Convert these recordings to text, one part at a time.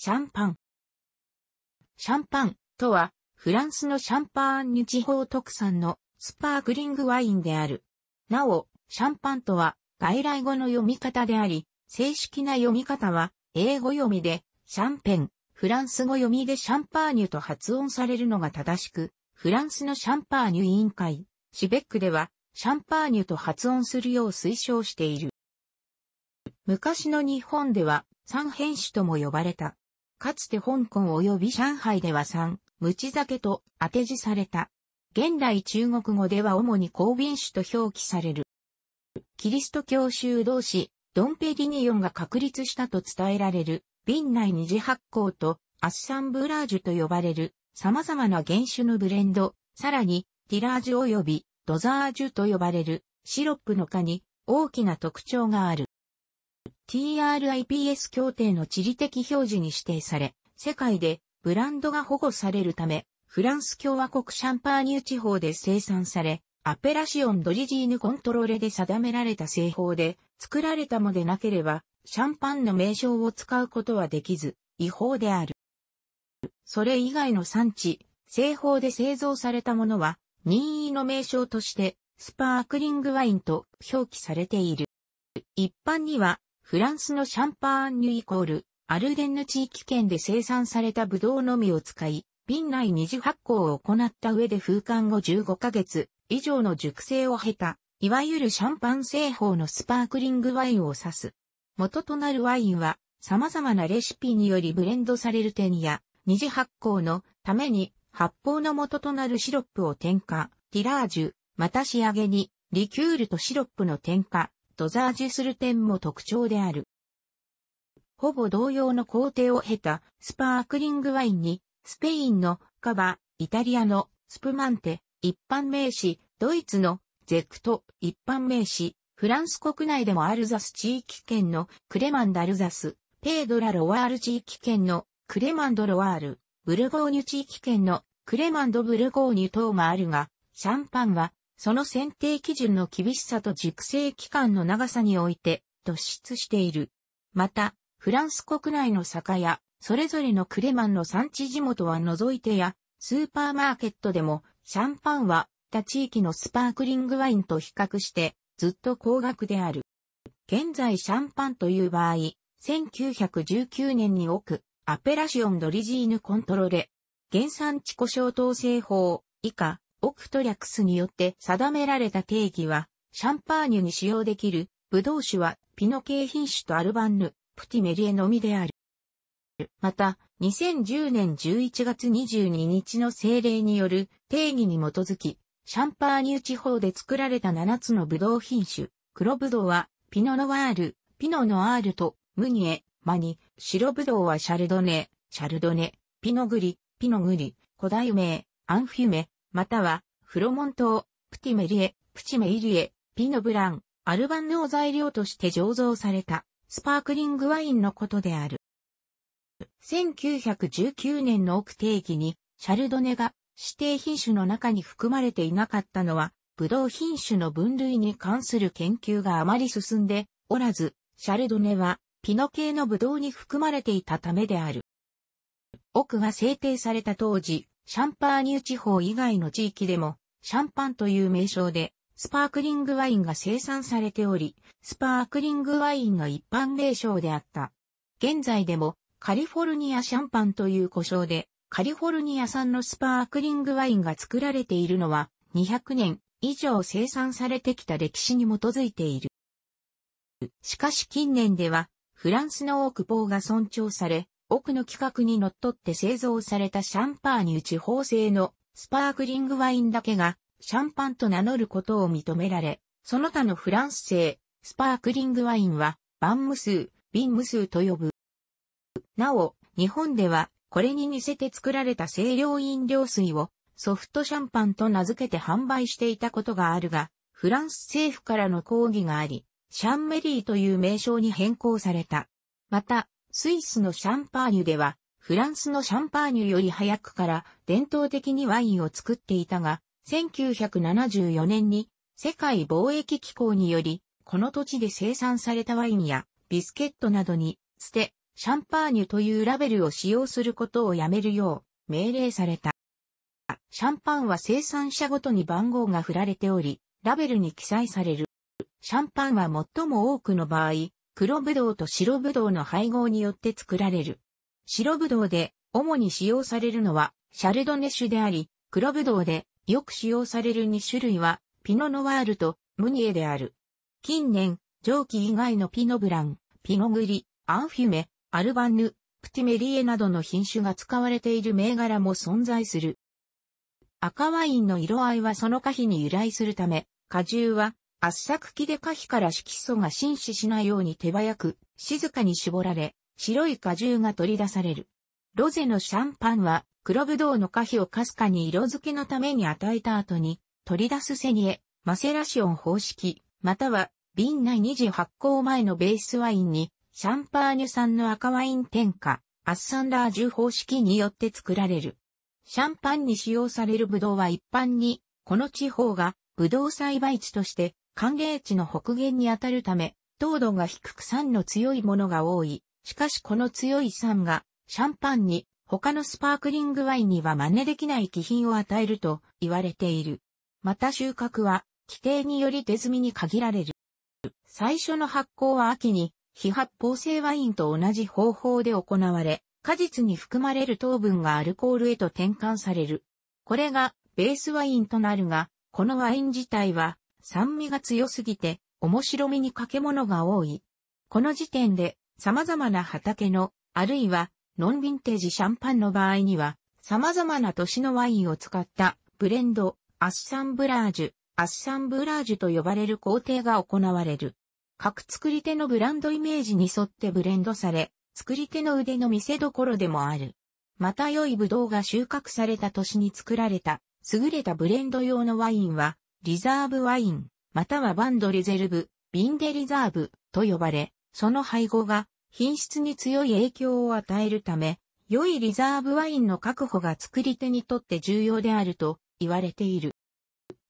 シャンパン。シャンパンとは、フランスのシャンパーニュ地方特産のスパークリングワインである。なお、シャンパンとは、外来語の読み方であり、正式な読み方は、英語読みで、シャンペン、フランス語読みでシャンパーニュと発音されるのが正しく、フランスのシャンパーニュ委員会、シベックでは、シャンパーニュと発音するよう推奨している。昔の日本では、三変種とも呼ばれた。かつて香港及び上海では三、無知酒と当て字された。現代中国語では主に香瓶酒と表記される。キリスト教修道士、ドンペリニヨンが確立したと伝えられる、瓶内二次発酵とアッサンブラージュと呼ばれる様々な原酒のブレンド、さらにティラージュ及びドザージュと呼ばれるシロップの蚊に大きな特徴がある。TRIPS 協定の地理的表示に指定され、世界でブランドが保護されるため、フランス共和国シャンパーニュ地方で生産され、アペラシオンドリジーヌコントローレで定められた製法で作られたもでなければ、シャンパンの名称を使うことはできず、違法である。それ以外の産地、製法で製造されたものは、任意の名称として、スパークリングワインと表記されている。一般には、フランスのシャンパーンニュイコール、アルデンヌ地域圏で生産されたブドウのみを使い、瓶内二次発酵を行った上で風間後15ヶ月以上の熟成を経た、いわゆるシャンパン製法のスパークリングワインを指す。元となるワインは、様々なレシピによりブレンドされる点や、二次発酵のために発泡の元となるシロップを添加、ティラージュ、また仕上げに、リキュールとシロップの添加、とザージする点も特徴である。ほぼ同様の工程を経たスパークリングワインに、スペインのカバ、イタリアのスプマンテ、一般名詞、ドイツのゼクト、一般名詞、フランス国内でもアルザス地域圏のクレマンダルザス、ペードラロワール地域圏のクレマンドロワール、ブルゴーニュ地域圏のクレマンドブルゴーニュ等があるが、シャンパンはその選定基準の厳しさと熟成期間の長さにおいて突出している。また、フランス国内の酒屋、それぞれのクレマンの産地地元は除いてや、スーパーマーケットでも、シャンパンは、他地域のスパークリングワインと比較して、ずっと高額である。現在シャンパンという場合、1919年に置く、アペラシオンドリジーヌコントロレ、原産地故障統制法、以下、オクトリャクスによって定められた定義は、シャンパーニュに使用できる、ブドウ酒は、ピノ系品種とアルバンヌ、プティメリエのみである。また、2010年11月22日の政令による定義に基づき、シャンパーニュ地方で作られた7つのブドウ品種、黒ブドウは、ピノノワール、ピノノアールと、ムニエ、マニ、白ブドウはシャルドネ、シャルドネ、ピノグリ、ピノグリ、古代名、アンフィメ、または、フロモン島、プティメリエ、プチメイリエ、ピノブラン、アルバンヌを材料として醸造された、スパークリングワインのことである。1919年の奥定義に、シャルドネが指定品種の中に含まれていなかったのは、ブドウ品種の分類に関する研究があまり進んでおらず、シャルドネはピノ系のブドウに含まれていたためである。奥が制定された当時、シャンパーニュ地方以外の地域でも、シャンパンという名称で、スパークリングワインが生産されており、スパークリングワインが一般名称であった。現在でも、カリフォルニアシャンパンという呼称で、カリフォルニア産のスパークリングワインが作られているのは、200年以上生産されてきた歴史に基づいている。しかし近年では、フランスの多くポーが尊重され、多くの規格にのっとって製造されたシャンパーニュ地方製のスパークリングワインだけがシャンパンと名乗ることを認められ、その他のフランス製スパークリングワインはバン無数、瓶無数と呼ぶ。なお、日本ではこれに似せて作られた清涼飲料水をソフトシャンパンと名付けて販売していたことがあるが、フランス政府からの抗議があり、シャンメリーという名称に変更された。また、スイスのシャンパーニュでは、フランスのシャンパーニュより早くから伝統的にワインを作っていたが、1974年に世界貿易機構により、この土地で生産されたワインやビスケットなどに、捨て、シャンパーニュというラベルを使用することをやめるよう命令された。シャンパンは生産者ごとに番号が振られており、ラベルに記載される。シャンパンは最も多くの場合、黒ぶどうと白ぶどうの配合によって作られる。白ぶどうで主に使用されるのはシャルドネ種であり、黒ぶどうでよく使用される2種類はピノノワールとムニエである。近年、蒸気以外のピノブラン、ピノグリ、アンフィメ、アルバンヌ、プティメリエなどの品種が使われている銘柄も存在する。赤ワインの色合いはその可否に由来するため、果汁は圧搾機で可否から色素が浸死しないように手早く、静かに絞られ、白い果汁が取り出される。ロゼのシャンパンは、黒ぶどうの可否をかすかに色付けのために与えた後に、取り出すセニエ、マセラシオン方式、または、瓶内二次発酵前のベースワインに、シャンパーニュ産の赤ワイン添加、アッサンラージュ方式によって作られる。シャンパンに使用されるブドウは一般に、この地方がブドウ栽培地として寒冷地の北限にあたるため、糖度が低く酸の強いものが多い。しかしこの強い酸が、シャンパンに、他のスパークリングワインには真似できない気品を与えると言われている。また収穫は、規定により手摘みに限られる。最初の発酵は秋に、非発泡性ワインと同じ方法で行われ、果実に含まれる糖分がアルコールへと転換される。これがベースワインとなるが、このワイン自体は酸味が強すぎて、面白みにかけ物が多い。この時点で、様々な畑の、あるいは、ノンヴィンテージシャンパンの場合には、様々な年のワインを使ったブレンド、アッサンブラージュ、アッサンブラージュと呼ばれる工程が行われる。各作り手のブランドイメージに沿ってブレンドされ、作り手の腕の見せどころでもある。また良いブドウが収穫された年に作られた、優れたブレンド用のワインは、リザーブワイン、またはバンドリゼルブ、ビンデリザーブと呼ばれ、その配合が品質に強い影響を与えるため、良いリザーブワインの確保が作り手にとって重要であると言われている。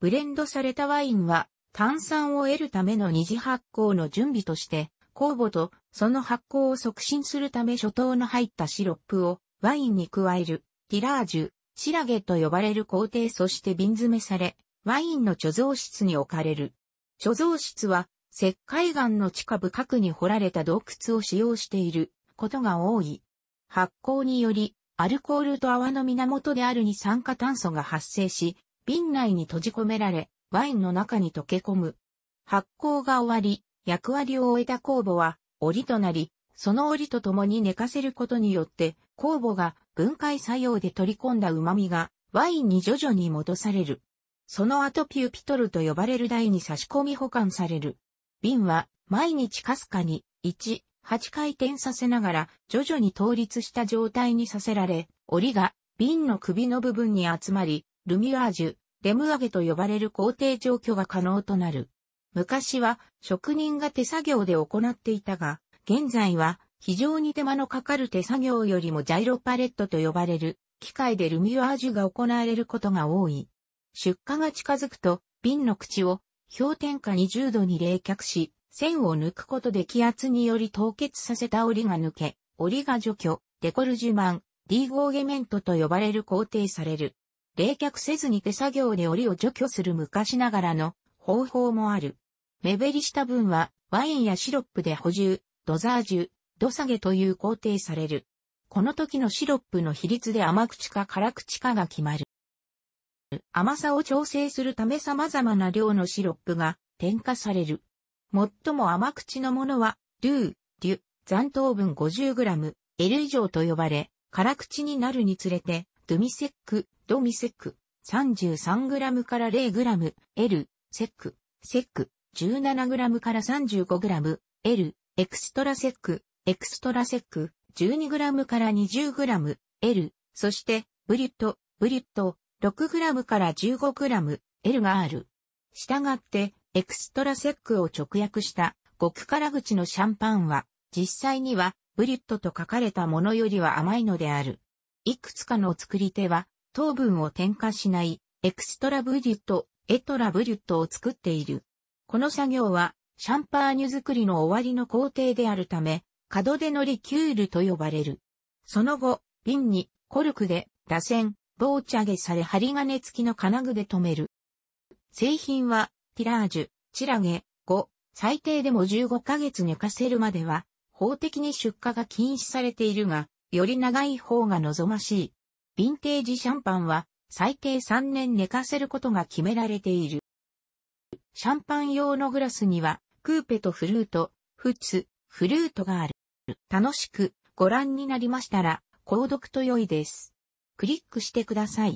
ブレンドされたワインは炭酸を得るための二次発酵の準備として、酵母とその発酵を促進するため初等の入ったシロップをワインに加える、ティラージュ、シラゲと呼ばれる工程そして瓶詰めされ、ワインの貯蔵室に置かれる。貯蔵室は、石灰岩の地下深くに掘られた洞窟を使用していることが多い。発酵により、アルコールと泡の源である二酸化炭素が発生し、瓶内に閉じ込められ、ワインの中に溶け込む。発酵が終わり、役割を終えた酵母は、檻となり、その檻と共に寝かせることによって、酵母が分解作用で取り込んだ旨味が、ワインに徐々に戻される。その後ピューピトルと呼ばれる台に差し込み保管される。瓶は毎日かすかに1、8回転させながら徐々に倒立した状態にさせられ、檻が瓶の首の部分に集まり、ルミュアージュ、レム上げと呼ばれる工程状況が可能となる。昔は職人が手作業で行っていたが、現在は非常に手間のかかる手作業よりもジャイロパレットと呼ばれる機械でルミュアージュが行われることが多い。出荷が近づくと、瓶の口を氷点下20度に冷却し、線を抜くことで気圧により凍結させた檻が抜け、檻が除去、デコルジュマン、ディーゴーゲメントと呼ばれる工程される。冷却せずに手作業で檻を除去する昔ながらの方法もある。目減りした分はワインやシロップで補充、ドザージュ、ド下げという工程される。この時のシロップの比率で甘口か辛口かが決まる。甘さを調整するため様々な量のシロップが添加される。最も甘口のものは、ルー、デュ、残糖分 50g、L 以上と呼ばれ、辛口になるにつれて、ドゥミセック、ドミセック、33g から 0g、L、セック、セック、17g から 35g、L、エクストラセック、エクストラセック、12g から 20g、L、そして、ブリュット、ブリュット、6g から 15g、L がある。したがって、エクストラセックを直訳した極辛口のシャンパンは、実際にはブリュットと書かれたものよりは甘いのである。いくつかの作り手は、糖分を添加しない、エクストラブリュット、エトラブリュットを作っている。この作業は、シャンパーニュ作りの終わりの工程であるため、角でのリキュールと呼ばれる。その後、瓶にコルクで、螺旋、棒茶げされ針金付きの金具で留める。製品は、ティラージュ、チラゲ、5、最低でも15ヶ月寝かせるまでは、法的に出荷が禁止されているが、より長い方が望ましい。ヴィンテージシャンパンは、最低3年寝かせることが決められている。シャンパン用のグラスには、クーペとフルート、フツ、フルートがある。楽しくご覧になりましたら、購読と良いです。クリックしてください。